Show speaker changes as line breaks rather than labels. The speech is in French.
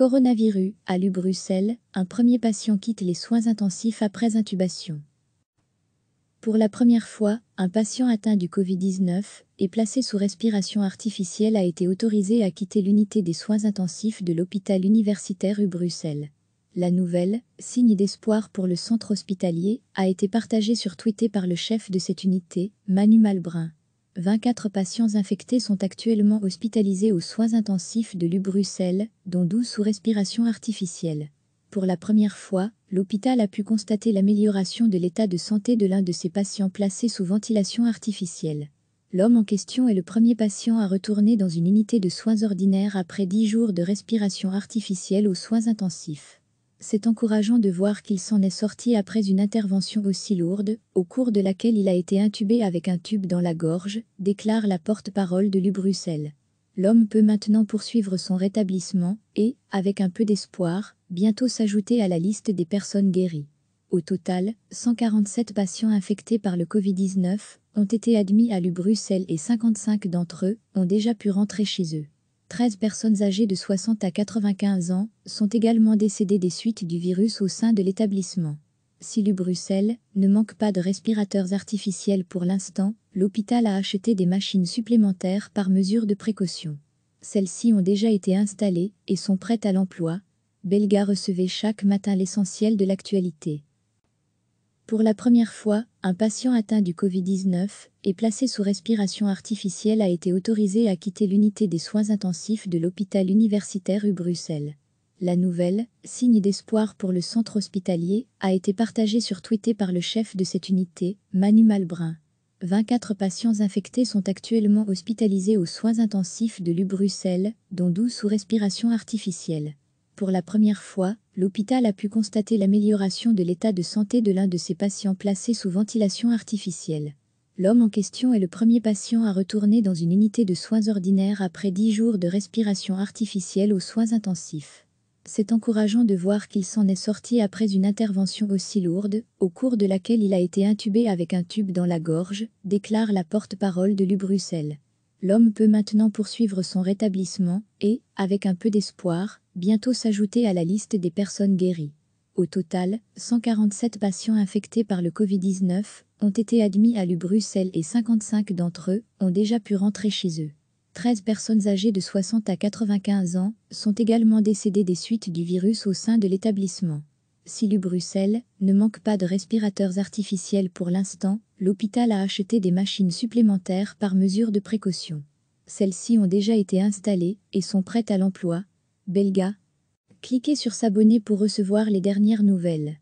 Coronavirus, à l'U Bruxelles, un premier patient quitte les soins intensifs après intubation. Pour la première fois, un patient atteint du Covid-19 et placé sous respiration artificielle a été autorisé à quitter l'unité des soins intensifs de l'hôpital universitaire U Bruxelles. La nouvelle, signe d'espoir pour le centre hospitalier, a été partagée sur Twitter par le chef de cette unité, Manu Malbrun. 24 patients infectés sont actuellement hospitalisés aux soins intensifs de l'U Bruxelles, dont 12 sous respiration artificielle. Pour la première fois, l'hôpital a pu constater l'amélioration de l'état de santé de l'un de ses patients placés sous ventilation artificielle. L'homme en question est le premier patient à retourner dans une unité de soins ordinaires après 10 jours de respiration artificielle aux soins intensifs c'est encourageant de voir qu'il s'en est sorti après une intervention aussi lourde, au cours de laquelle il a été intubé avec un tube dans la gorge, déclare la porte-parole de l'U-Bruxelles. L'homme peut maintenant poursuivre son rétablissement et, avec un peu d'espoir, bientôt s'ajouter à la liste des personnes guéries. Au total, 147 patients infectés par le Covid-19 ont été admis à l'U-Bruxelles et 55 d'entre eux ont déjà pu rentrer chez eux. 13 personnes âgées de 60 à 95 ans sont également décédées des suites du virus au sein de l'établissement. Si le Bruxelles ne manque pas de respirateurs artificiels pour l'instant, l'hôpital a acheté des machines supplémentaires par mesure de précaution. Celles-ci ont déjà été installées et sont prêtes à l'emploi. Belga recevait chaque matin l'essentiel de l'actualité. Pour la première fois, un patient atteint du Covid-19 et placé sous respiration artificielle a été autorisé à quitter l'unité des soins intensifs de l'hôpital universitaire U Bruxelles. La nouvelle, signe d'espoir pour le centre hospitalier, a été partagée sur Twitter par le chef de cette unité, Manu Malbrun. 24 patients infectés sont actuellement hospitalisés aux soins intensifs de l'U Bruxelles, dont 12 sous respiration artificielle pour la première fois, l'hôpital a pu constater l'amélioration de l'état de santé de l'un de ses patients placés sous ventilation artificielle. L'homme en question est le premier patient à retourner dans une unité de soins ordinaires après dix jours de respiration artificielle aux soins intensifs. C'est encourageant de voir qu'il s'en est sorti après une intervention aussi lourde, au cours de laquelle il a été intubé avec un tube dans la gorge, déclare la porte-parole de l'U Bruxelles l'homme peut maintenant poursuivre son rétablissement et, avec un peu d'espoir, bientôt s'ajouter à la liste des personnes guéries. Au total, 147 patients infectés par le Covid-19 ont été admis à l'U-Bruxelles et 55 d'entre eux ont déjà pu rentrer chez eux. 13 personnes âgées de 60 à 95 ans sont également décédées des suites du virus au sein de l'établissement. Silu Bruxelles ne manque pas de respirateurs artificiels pour l'instant, l'hôpital a acheté des machines supplémentaires par mesure de précaution. Celles-ci ont déjà été installées et sont prêtes à l'emploi. Belga. Cliquez sur s'abonner pour recevoir les dernières nouvelles.